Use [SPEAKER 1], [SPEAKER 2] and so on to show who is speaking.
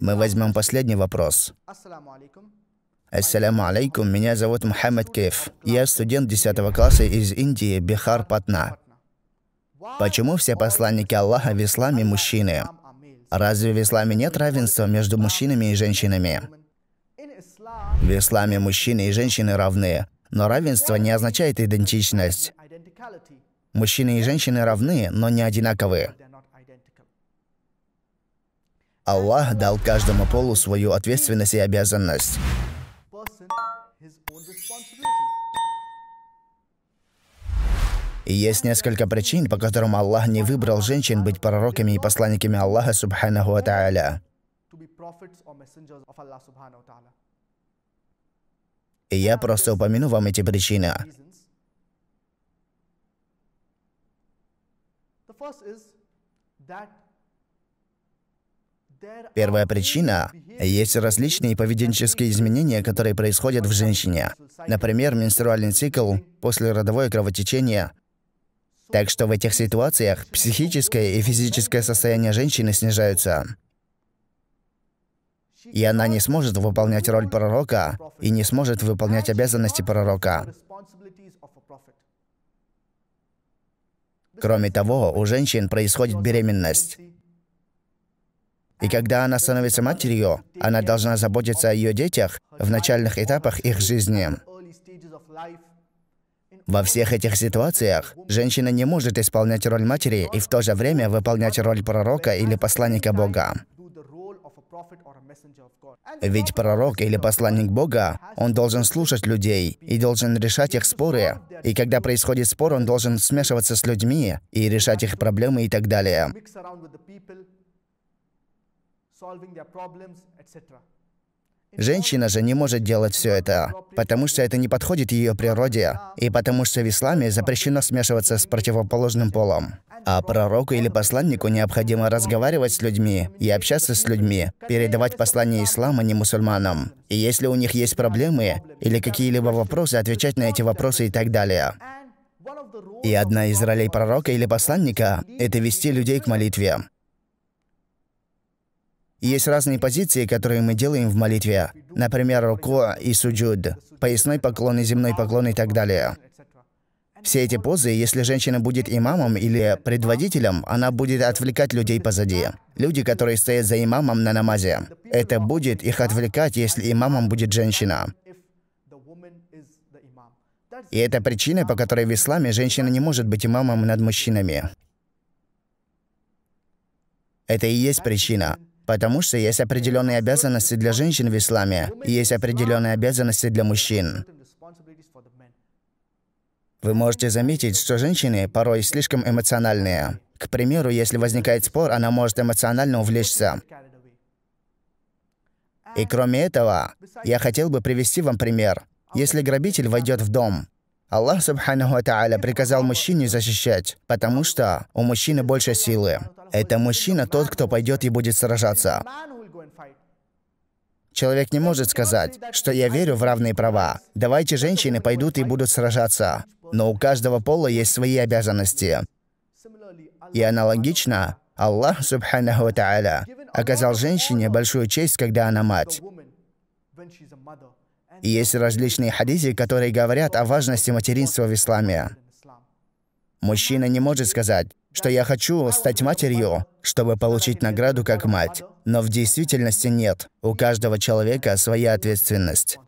[SPEAKER 1] Мы возьмем последний вопрос. Ассаляму алейкум, меня зовут Мухаммед Кейф. Я студент 10 класса из Индии, Бихар, Патна. Почему все посланники Аллаха в исламе мужчины? Разве в исламе нет равенства между мужчинами и женщинами? В исламе мужчины и женщины равны, но равенство не означает идентичность. Мужчины и женщины равны, но не одинаковые. Аллах дал каждому полу свою ответственность и обязанность. И есть несколько причин, по которым Аллах не выбрал женщин быть пророками и посланниками Аллаха Субханаху Ата'аля. И я просто упомяну вам эти причины. that Первая причина – есть различные поведенческие изменения, которые происходят в женщине. Например, менструальный цикл, послеродовое кровотечение. Так что в этих ситуациях психическое и физическое состояние женщины снижаются. И она не сможет выполнять роль пророка и не сможет выполнять обязанности пророка. Кроме того, у женщин происходит беременность. И когда она становится матерью, она должна заботиться о ее детях в начальных этапах их жизни. Во всех этих ситуациях женщина не может исполнять роль матери и в то же время выполнять роль пророка или посланника Бога. Ведь пророк или посланник Бога, он должен слушать людей и должен решать их споры. И когда происходит спор, он должен смешиваться с людьми и решать их проблемы и так далее. Женщина же не может делать все это, потому что это не подходит ее природе, и потому что в исламе запрещено смешиваться с противоположным полом. А пророку или посланнику необходимо разговаривать с людьми и общаться с людьми, передавать послание ислама не мусульманам. И если у них есть проблемы или какие-либо вопросы, отвечать на эти вопросы и так далее. И одна из ролей пророка или посланника – это вести людей к молитве. Есть разные позиции, которые мы делаем в молитве. Например, руко и суджуд, поясной поклон и земной поклон и так далее. Все эти позы, если женщина будет имамом или предводителем, она будет отвлекать людей позади. Люди, которые стоят за имамом на намазе. Это будет их отвлекать, если имамом будет женщина. И это причина, по которой в исламе женщина не может быть имамом над мужчинами. Это и есть причина. Потому что есть определенные обязанности для женщин в исламе, и есть определенные обязанности для мужчин. Вы можете заметить, что женщины порой слишком эмоциональные. К примеру, если возникает спор, она может эмоционально увлечься. И кроме этого, я хотел бы привести вам пример. Если грабитель войдет в дом, Аллах Субхану Тааля приказал мужчине защищать, потому что у мужчины больше силы. Это мужчина тот, кто пойдет и будет сражаться. Человек не может сказать, что я верю в равные права. Давайте женщины пойдут и будут сражаться. Но у каждого пола есть свои обязанности. И аналогично, Аллах, Субхану Тааля, оказал женщине большую честь, когда она мать. И есть различные хадисы, которые говорят о важности материнства в исламе. Мужчина не может сказать, что я хочу стать матерью, чтобы получить награду как мать. Но в действительности нет. У каждого человека своя ответственность.